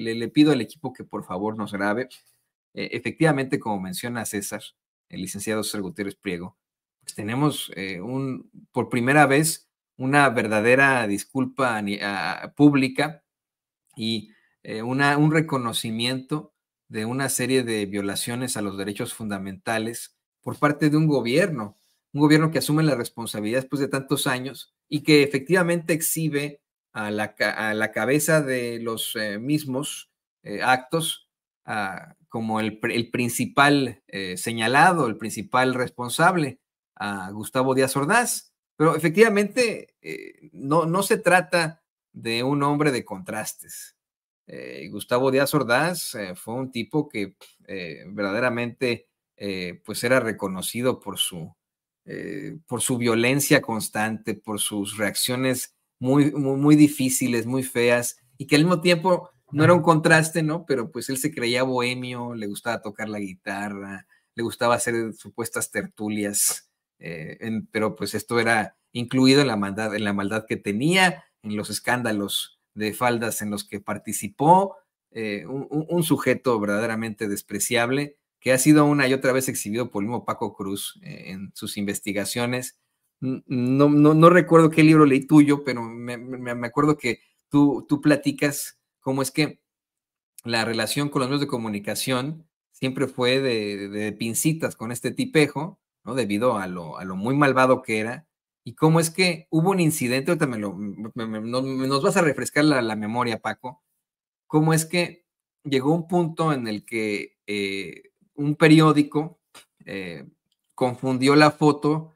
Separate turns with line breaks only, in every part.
le, pido al equipo que por favor nos grabe. Eh, efectivamente, como menciona César, el licenciado César Gutiérrez Priego, pues tenemos eh, un, por primera vez una verdadera disculpa pública y eh, un reconocimiento de una serie de violaciones a los derechos fundamentales por parte de un gobierno, un gobierno que asume la responsabilidad después de tantos años y que efectivamente exhibe a la, cabeza de los eh, mismos eh, actos ah, como el, principal eh, señalado, el principal responsable, a Gustavo Díaz Ordaz. Pero efectivamente, no, no se trata de un hombre de contrastes. Gustavo Díaz Ordaz fue un tipo que verdaderamente pues era reconocido por su, por su violencia constante, por sus reacciones muy, difíciles, muy feas, y que al mismo tiempo no era un contraste, ¿no? Pero pues él se creía bohemio, le gustaba tocar la guitarra, le gustaba hacer supuestas tertulias, eh, pero pues esto era incluido en la maldad, en la maldad que tenía, en los escándalos de faldas en los que participó, eh, un, sujeto verdaderamente despreciable que ha sido una y otra vez exhibido por el mismo Paco Cruz eh, en sus investigaciones no, no, no recuerdo qué libro leí tuyo, pero me, acuerdo que tú, tú platicas cómo es que la relación con los medios de comunicación siempre fue de, de pincitas con este tipejo, ¿no? Debido a lo, muy malvado que era. Y cómo es que hubo un incidente, ahorita me nos vas a refrescar la, memoria, Paco, cómo es que llegó un punto en el que eh, un periódico eh, confundió la foto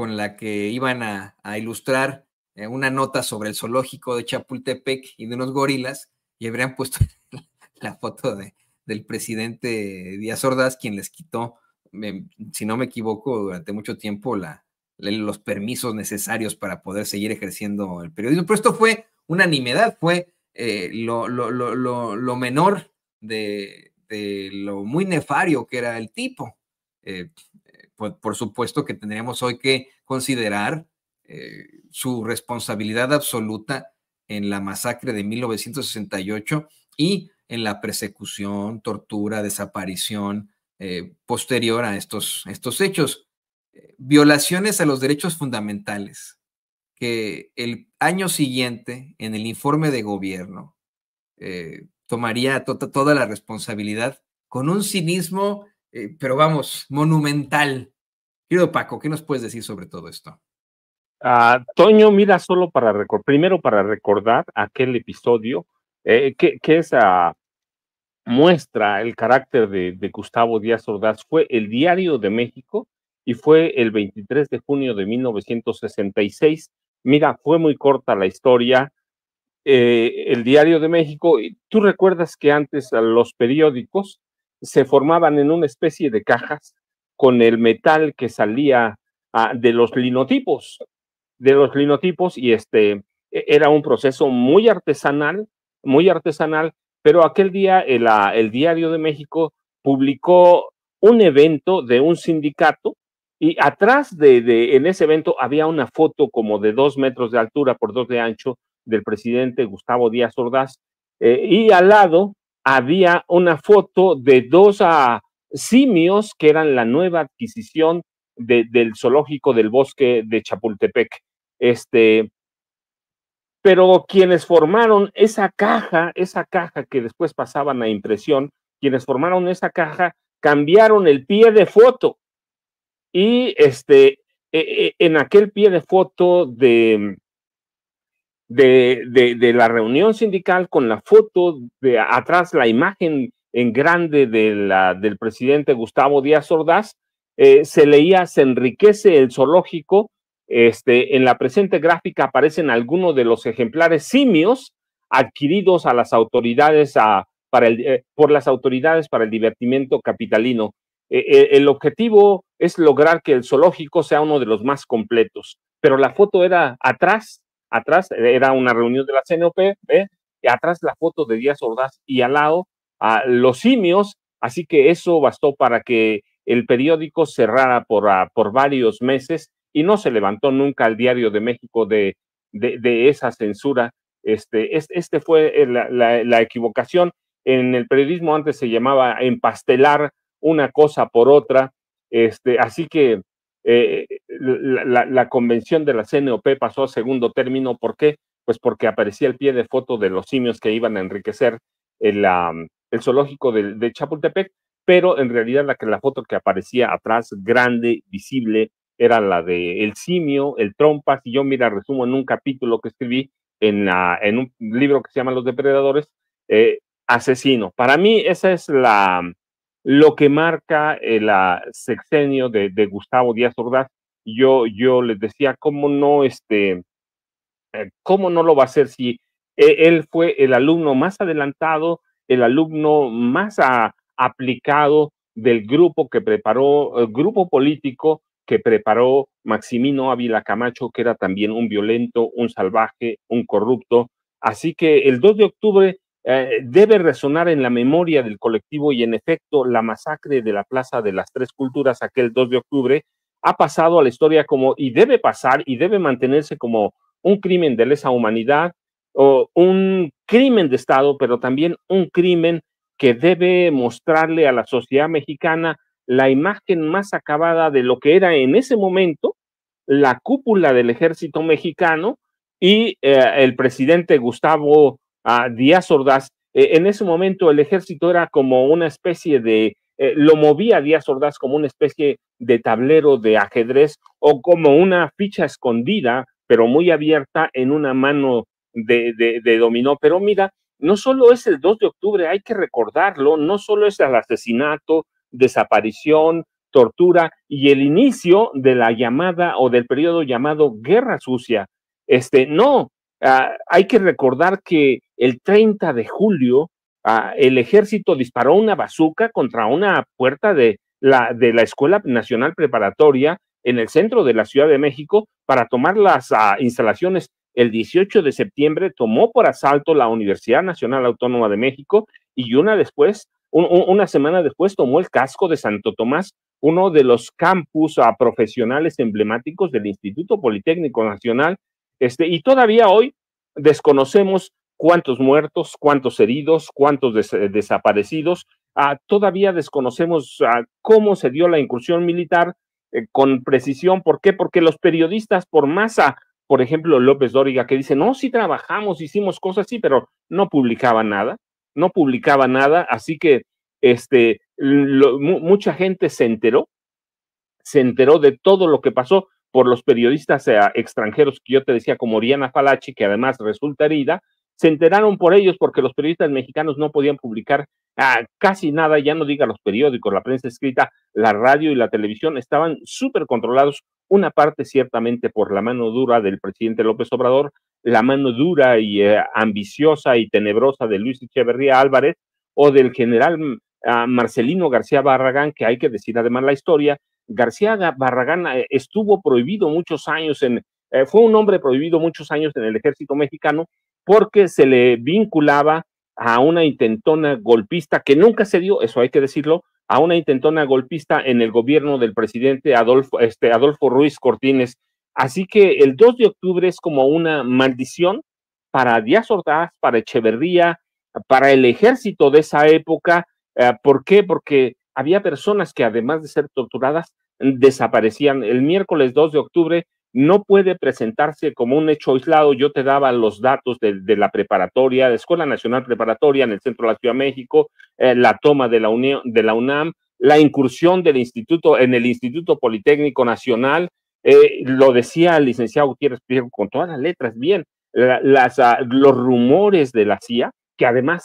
con la que iban a, ilustrar eh, una nota sobre el zoológico de Chapultepec y de unos gorilas, y habrían puesto la foto de, del presidente Díaz Ordaz, quien les quitó, si no me equivoco, durante mucho tiempo la, los permisos necesarios para poder seguir ejerciendo el periodismo. Pero esto fue unanimidad, fue eh, lo, menor de, lo muy nefario que era el tipo. Eh, por, supuesto que tendríamos hoy que considerar eh, su responsabilidad absoluta en la masacre de 1968 y en la persecución, tortura, desaparición eh, posterior a estos, estos hechos. Eh, violaciones a los derechos fundamentales que el año siguiente, en el informe de gobierno, tomaría tota, toda la responsabilidad con un cinismo eh, pero vamos, monumental. Querido Paco, ¿qué nos puedes decir sobre todo esto? Ah,
Toño, mira, solo para recordar, primero para recordar aquel episodio eh, que, esa muestra el carácter de, Gustavo Díaz Ordaz. Fue el Diario de México y fue el 23 de junio de 1966. Mira, fue muy corta la historia. Eh, el Diario de México, tú recuerdas que antes los periódicos se formaban en una especie de cajas con el metal que salía ah, de los linotipos, de los linotipos, y este e-, era un proceso muy artesanal, muy artesanal, pero aquel día ah, el, Diario de México publicó un evento de un sindicato y atrás de, en ese evento había una foto como de dos metros de altura por dos de ancho del presidente Gustavo Díaz Ordaz eh, y al lado había una foto de dos ah, simios que eran la nueva adquisición del zoológico del bosque de Chapultepec. Este, pero quienes formaron esa caja, esa caja que después pasaban a impresión, quienes formaron esa caja cambiaron el pie de foto. Y este, e, e, en aquel pie de foto de, de, la reunión sindical con la foto de atrás, la imagen en grande de la, del presidente Gustavo Díaz Ordaz, eh, se leía, se enriquece el zoológico. Este, en la presente gráfica aparecen algunos de los ejemplares simios adquiridos a las autoridades a, para el, eh, por las autoridades para el divertimento capitalino. E, e, el objetivo es lograr que el zoológico sea uno de los más completos, pero la foto era atrás atrás era una reunión de la CNOP, atrás la foto de Díaz Ordaz y al lado a los simios, así que eso bastó para que el periódico cerrara por, ah, por varios meses y no se levantó nunca el diario de México de, de, esa censura. Este, este fue eh, la, equivocación. En el periodismo antes se llamaba empastelar una cosa por otra. Este, así que eh, la, convención de la CNOP pasó a segundo término. ¿Por qué? Pues porque aparecía el pie de foto de los simios que iban a enriquecer el, zoológico de, Chapultepec, pero en realidad la, la foto que aparecía atrás, grande, visible, era la de el simio, el trompas, y yo, mira, resumo en un capítulo que escribí en, un libro que se llama Los Depredadores, eh, asesino. Para mí esa es la, lo que marca el eh, sexenio de, Gustavo Díaz Ordaz. Yo, yo les decía, ¿cómo no, este, eh, ¿cómo no lo va a hacer si e, él fue el alumno más adelantado, el alumno más ah, aplicado del grupo que preparó, el eh, grupo político que preparó Maximino Ávila Camacho, que era también un violento, un salvaje, un corrupto. Así que el 2 de octubre eh, debe resonar en la memoria del colectivo y en efecto la masacre de la Plaza de las Tres Culturas aquel 2 de octubre ha pasado a la historia como y debe pasar y debe mantenerse como un crimen de lesa humanidad o un crimen de Estado, pero también un crimen que debe mostrarle a la sociedad mexicana la imagen más acabada de lo que era en ese momento la cúpula del ejército mexicano y eh, el presidente Gustavo a Díaz Ordaz. Eh, en ese momento el ejército era como una especie de, eh, lo movía Díaz Ordaz como una especie de tablero de ajedrez o como una ficha escondida, pero muy abierta en una mano de, dominó. Pero mira, no solo es el 2 de octubre, hay que recordarlo, no solo es el asesinato, desaparición, tortura y el inicio de la llamada o del periodo llamado Guerra Sucia. Este, no, Ah, hay que recordar que el 30 de julio ah, el ejército disparó una bazuca contra una puerta de la, de la Escuela Nacional Preparatoria en el centro de la Ciudad de México para tomar las ah, instalaciones. El 18 de septiembre tomó por asalto la Universidad Nacional Autónoma de México y una después, una semana después tomó el casco de Santo Tomás, uno de los campus profesionales emblemáticos del Instituto Politécnico Nacional este, y todavía hoy desconocemos cuántos muertos, cuántos heridos, cuántos eh, desaparecidos. Ah, todavía desconocemos ah, cómo se dio la incursión militar eh, con precisión. ¿Por qué? Porque los periodistas por masa, por ejemplo, López Dóriga, que dice, no, sí trabajamos, hicimos cosas, sí, pero no publicaba nada, no publicaba nada, así que este, mucha gente se enteró, se enteró de todo lo que pasó, por los periodistas eh, extranjeros que yo te decía, como Oriana Falachi, que además resulta herida, se enteraron por ellos porque los periodistas mexicanos no podían publicar ah, casi nada, ya no diga los periódicos, la prensa escrita, la radio y la televisión estaban súper controlados, una parte ciertamente por la mano dura del presidente López Obrador, la mano dura y eh, ambiciosa y tenebrosa de Luis Echeverría Álvarez o del general ah, Marcelino García Barragán, que hay que decir además la historia, García Barragán eh, estuvo prohibido muchos años en, eh, fue un hombre prohibido muchos años en el ejército mexicano porque se le vinculaba a una intentona golpista que nunca se dio, eso hay que decirlo, a una intentona golpista en el gobierno del presidente Adolfo, este, Adolfo Ruiz Cortines. Así que el 2 de octubre es como una maldición para Díaz Ordaz, para Echeverría, para el ejército de esa época. Eh, ¿Por qué? Porque había personas que además de ser torturadas, desaparecían. El miércoles 2 de octubre no puede presentarse como un hecho aislado. Yo te daba los datos de, la preparatoria, de Escuela Nacional Preparatoria en el centro de la Ciudad de México, eh, la toma de la, Unión, de la UNAM, la incursión del instituto en el Instituto Politécnico Nacional. Eh, lo decía el licenciado Gutiérrez Piego, con todas las letras, bien, las, ah, los rumores de la CIA, que además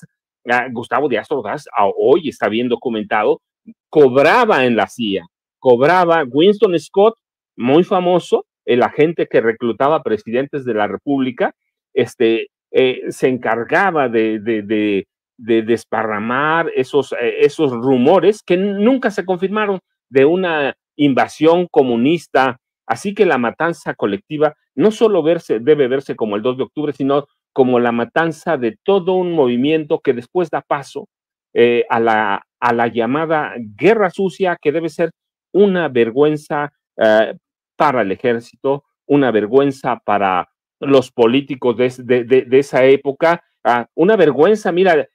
ah, Gustavo Díaz Ordaz ah, hoy está bien documentado, cobraba en la CIA, cobraba Winston Scott, muy famoso, el agente que reclutaba presidentes de la República, este, eh, se encargaba de, desparramar esos, eh, esos rumores que nunca se confirmaron de una invasión comunista. Así que la matanza colectiva no solo debe verse como el 2 de octubre, sino como la matanza de todo un movimiento que después da paso eh, a, la, a la llamada guerra sucia que debe ser una vergüenza eh, para el ejército, una vergüenza para los políticos de, esa época, ah, una vergüenza, mira,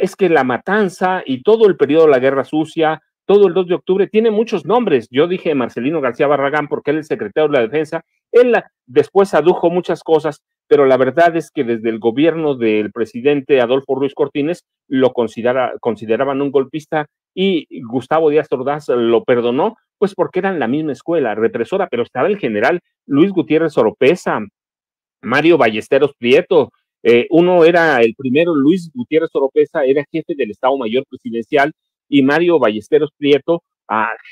es que la matanza y todo el periodo de la guerra sucia, todo el 2 de octubre, tiene muchos nombres. Yo dije Marcelino García Barragán porque él es secretario de la defensa, él después adujo muchas cosas, pero la verdad es que desde el gobierno del presidente Adolfo Ruiz Cortines lo consideraban un golpista y Gustavo Díaz Ordaz lo perdonó pues porque eran la misma escuela, represora, pero estaba el general Luis Gutiérrez Oropesa, Mario Ballesteros Prieto. Eh, uno era el primero, Luis Gutiérrez Oropesa era jefe del Estado Mayor Presidencial y Mario Ballesteros Prieto,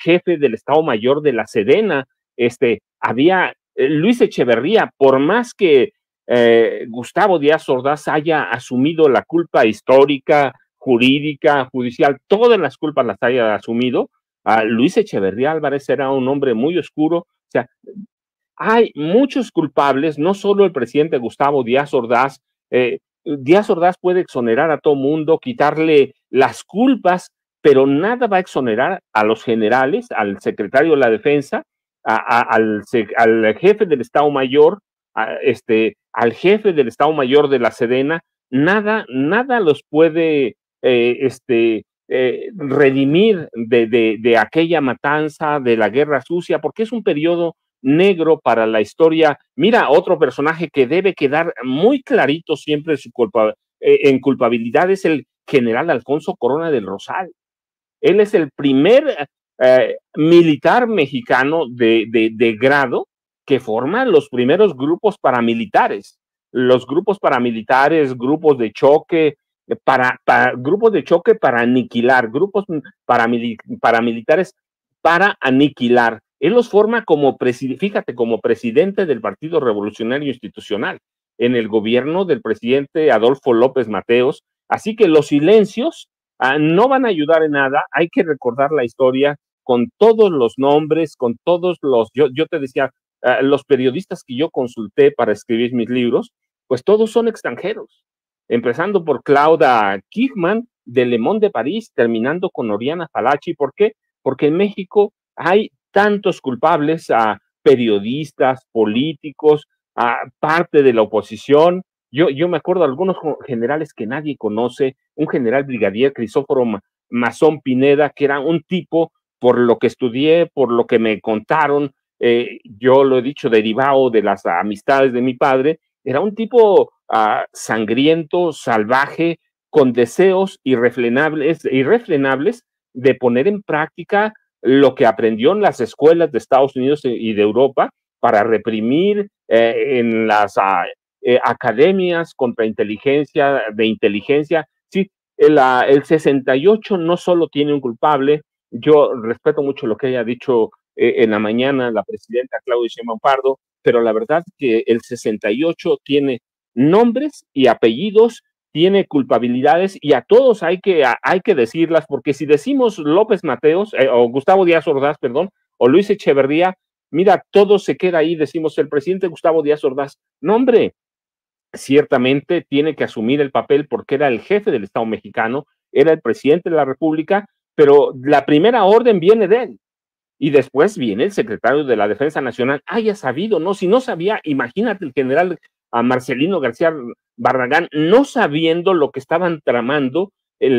jefe del Estado Mayor de la Sedena. Este, había eh, Luis Echeverría, por más que eh, Gustavo Díaz Ordaz haya asumido la culpa histórica, jurídica, judicial, todas las culpas las haya asumido, Luis Echeverría Álvarez era un hombre muy oscuro. O sea, hay muchos culpables, no solo el presidente Gustavo Díaz Ordaz. Eh, Díaz Ordaz puede exonerar a todo mundo, quitarle las culpas, pero nada va a exonerar a los generales, al secretario de la defensa, al, al, jefe del Estado Mayor, este, al jefe del Estado Mayor de la Sedena. Nada, nada los puede eh, este, eh, redimir de, de, de, aquella matanza, de la guerra sucia, porque es un periodo negro para la historia. Mira, otro personaje que debe quedar muy clarito siempre su culpa, eh, en culpabilidad es el general Alfonso Corona del Rosal. Él es el primer eh, militar mexicano de, de, de grado que forma los primeros grupos paramilitares. Los grupos paramilitares, grupos de choque, para, grupos de choque para aniquilar, grupos paramilitares para aniquilar. Él los forma como, fíjate, como presidente del Partido Revolucionario Institucional en el gobierno del presidente Adolfo López Mateos. Así que los silencios ah, no van a ayudar en nada. Hay que recordar la historia con todos los nombres, con todos los, yo, yo te decía, ah, los periodistas que yo consulté para escribir mis libros, pues todos son extranjeros empezando por Claudia Kigman de Le Monde de París, terminando con Oriana Falachi. ¿Por qué? Porque en México hay tantos culpables a periodistas, políticos, a parte de la oposición. Yo, yo me acuerdo de algunos generales que nadie conoce, un general brigadier Crisóforo Mazón Pineda, que era un tipo, por lo que estudié, por lo que me contaron, eh, yo lo he dicho, derivado de las amistades de mi padre, era un tipo Ah, sangriento, salvaje, con deseos irrefrenables, irrefrenables de poner en práctica lo que aprendió en las escuelas de Estados Unidos y de Europa para reprimir eh, en las ah, eh, academias contra inteligencia, de inteligencia. Sí, el, 68 ah, no solo tiene un culpable, yo respeto mucho lo que haya dicho eh, en la mañana la presidenta Claudia Sheinbaum Pardo, pero la verdad que el 68 tiene nombres y apellidos, tiene culpabilidades y a todos hay que, hay que decirlas, porque si decimos López Mateos, eh, o Gustavo Díaz Ordaz, perdón, o Luis Echeverría, mira, todo se queda ahí, decimos el presidente Gustavo Díaz Ordaz, nombre ciertamente tiene que asumir el papel porque era el jefe del Estado mexicano, era el presidente de la República, pero la primera orden viene de él. Y después viene el secretario de la Defensa Nacional, haya ah, sabido, no, si no sabía, imagínate el general a Marcelino García Barragán, no sabiendo lo que estaban tramando el,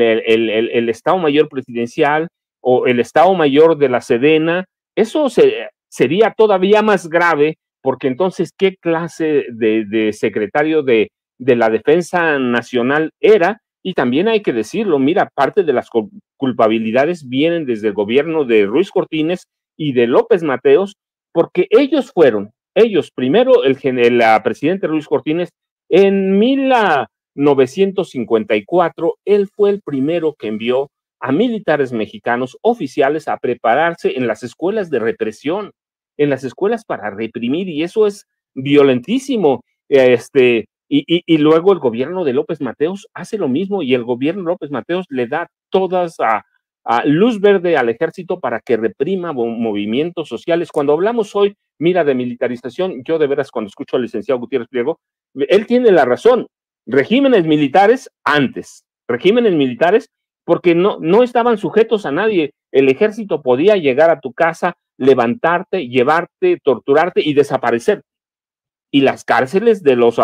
Estado Mayor Presidencial o el Estado Mayor de la Sedena. Eso se, sería todavía más grave, porque entonces, ¿qué clase de, secretario de, de la Defensa Nacional era? Y también hay que decirlo, mira, parte de las culpabilidades vienen desde el gobierno de Ruiz Cortines y de López Mateos, porque ellos fueron ellos. Primero, el, la presidente Luis Cortines, en 1954, él fue el primero que envió a militares mexicanos oficiales a prepararse en las escuelas de represión, en las escuelas para reprimir, y eso es violentísimo. Este, y, luego el gobierno de López Mateos hace lo mismo y el gobierno de López Mateos le da todas a luz verde al ejército para que reprima movimientos sociales. Cuando hablamos hoy mira de militarización, yo de veras cuando escucho al licenciado Gutiérrez Pliego, él tiene la razón, regímenes militares antes, regímenes militares porque no, no estaban sujetos a nadie, el ejército podía llegar a tu casa, levantarte, llevarte, torturarte y desaparecer. Y las cárceles de los,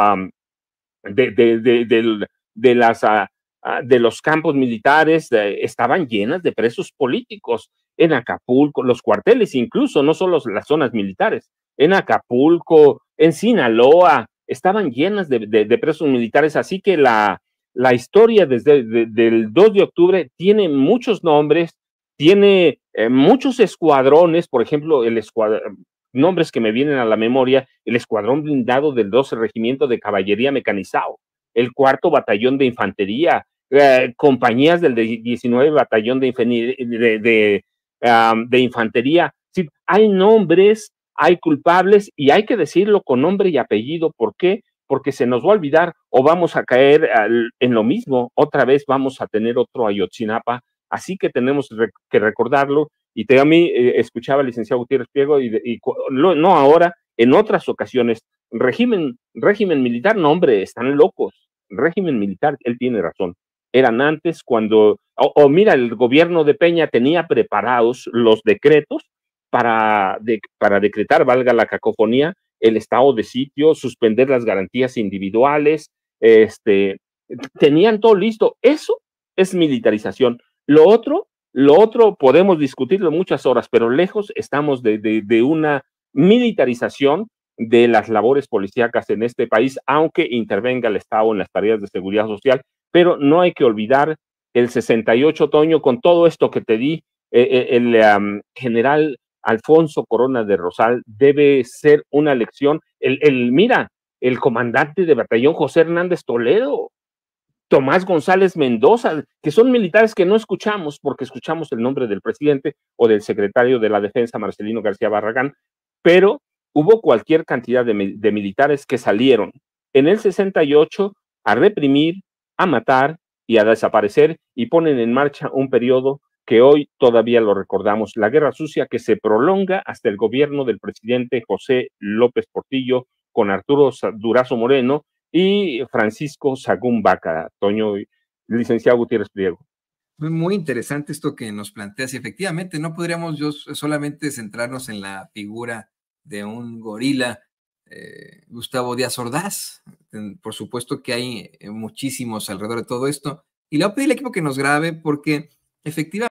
de, de, las, ah, ah, de los campos militares eh, estaban llenas de presos políticos en Acapulco, los cuarteles incluso, no solo las zonas militares, en Acapulco, en Sinaloa, estaban llenas de, presos militares, así que la, historia desde el 2 de octubre tiene muchos nombres, tiene eh, muchos escuadrones, por ejemplo, el nombres que me vienen a la memoria, el escuadrón blindado del 12 Regimiento de Caballería Mecanizado, el cuarto Batallón de Infantería, eh, compañías del 19 Batallón de, de, de infantería. hay nombres, hay culpables y hay que decirlo con nombre y apellido. ¿Por qué? Porque se nos va a olvidar o vamos a caer en lo mismo. Otra vez vamos a tener otro Ayotzinapa. Así que tenemos que recordarlo. Y te, a mí eh, escuchaba al licenciado Gutiérrez Piego y, no ahora, en otras ocasiones, régimen, régimen militar, no hombre, están locos, régimen militar, él tiene razón, eran antes cuando, o, mira, el gobierno de Peña tenía preparados los decretos para, para decretar, valga la cacofonía, el estado de sitio, suspender las garantías individuales, este, tenían todo listo. Eso es militarización. Lo otro, lo otro podemos discutirlo muchas horas, pero lejos estamos de, de una militarización de las labores policíacas en este país, aunque intervenga el Estado en las tareas de seguridad social, pero no hay que olvidar el 68 otoño con todo esto que te di, eh, eh, el general Alfonso Corona de Rosal debe ser una lección. El, mira, el comandante de batallón José Hernández Toledo, Tomás González Mendoza, que son militares que no escuchamos porque escuchamos el nombre del presidente o del secretario de la Defensa, Marcelino García Barragán, pero hubo cualquier cantidad de, de militares que salieron en el 68 a reprimir, a matar y a desaparecer y ponen en marcha un periodo que hoy todavía lo recordamos, la guerra sucia que se prolonga hasta el gobierno del presidente José López Portillo con Arturo Durazo Moreno y Francisco Sagún Baca, Toño, licenciado Gutiérrez Pliego.
Muy interesante esto que nos planteas y efectivamente no podríamos yo solamente centrarnos en la figura de un gorila eh, Gustavo Díaz Ordaz. Por supuesto que hay eh, muchísimos alrededor de todo esto. Y le voy a pedir al equipo que nos grabe porque efectivamente